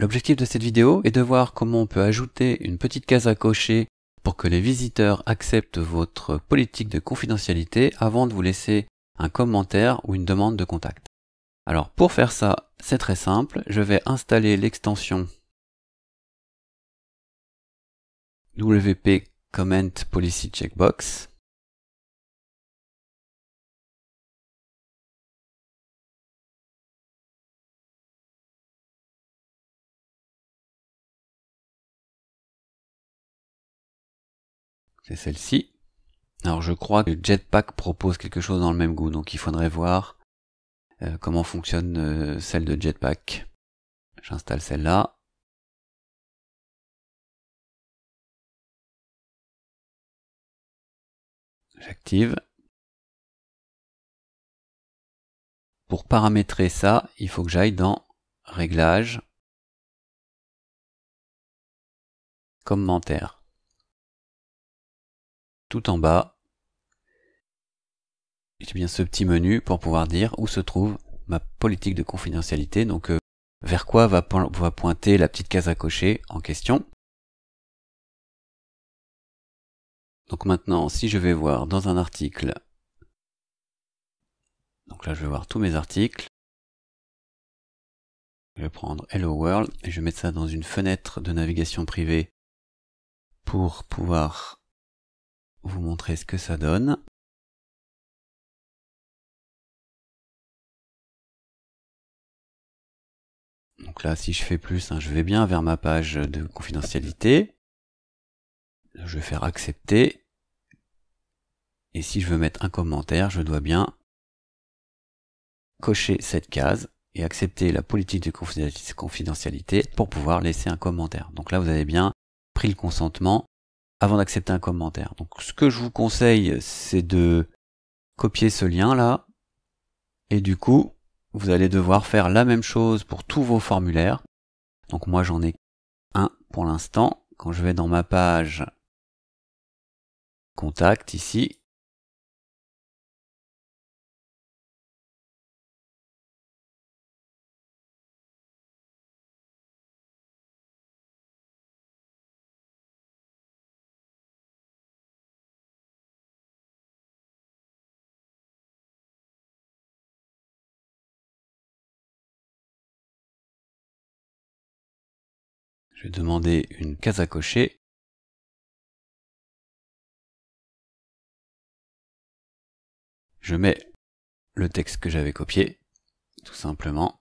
L'objectif de cette vidéo est de voir comment on peut ajouter une petite case à cocher pour que les visiteurs acceptent votre politique de confidentialité avant de vous laisser un commentaire ou une demande de contact. Alors pour faire ça, c'est très simple, je vais installer l'extension WP Comment Policy Checkbox celle-ci. Alors je crois que Jetpack propose quelque chose dans le même goût, donc il faudrait voir euh, comment fonctionne euh, celle de Jetpack. J'installe celle-là. J'active. Pour paramétrer ça, il faut que j'aille dans Réglages, Commentaires tout en bas, j'ai eh bien ce petit menu pour pouvoir dire où se trouve ma politique de confidentialité, donc euh, vers quoi va, va pointer la petite case à cocher en question. Donc maintenant, si je vais voir dans un article, donc là je vais voir tous mes articles, je vais prendre Hello World et je vais mettre ça dans une fenêtre de navigation privée pour pouvoir vous montrer ce que ça donne. Donc là, si je fais plus, hein, je vais bien vers ma page de confidentialité. Je vais faire accepter. Et si je veux mettre un commentaire, je dois bien cocher cette case et accepter la politique de confidentialité pour pouvoir laisser un commentaire. Donc là, vous avez bien pris le consentement avant d'accepter un commentaire. Donc ce que je vous conseille, c'est de copier ce lien là, et du coup, vous allez devoir faire la même chose pour tous vos formulaires. Donc moi j'en ai un pour l'instant. Quand je vais dans ma page contact ici, Je vais demander une case à cocher. Je mets le texte que j'avais copié, tout simplement.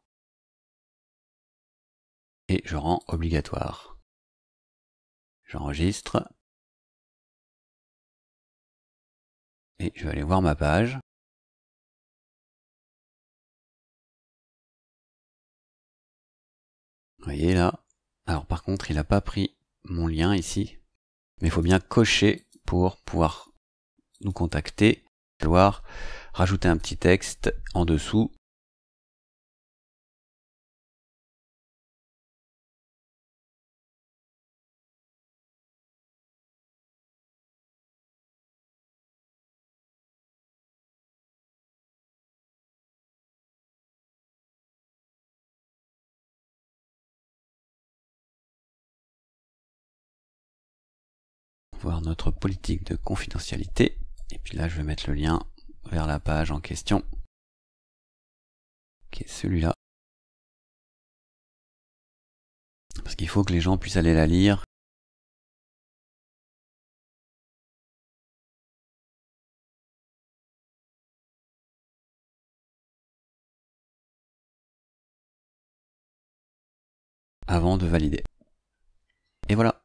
Et je rends obligatoire. J'enregistre. Et je vais aller voir ma page. Vous voyez là, alors par contre, il n'a pas pris mon lien ici, mais il faut bien cocher pour pouvoir nous contacter, vouloir rajouter un petit texte en dessous voir notre politique de confidentialité. Et puis là, je vais mettre le lien vers la page en question, qui est celui-là. Parce qu'il faut que les gens puissent aller la lire. avant de valider. Et voilà.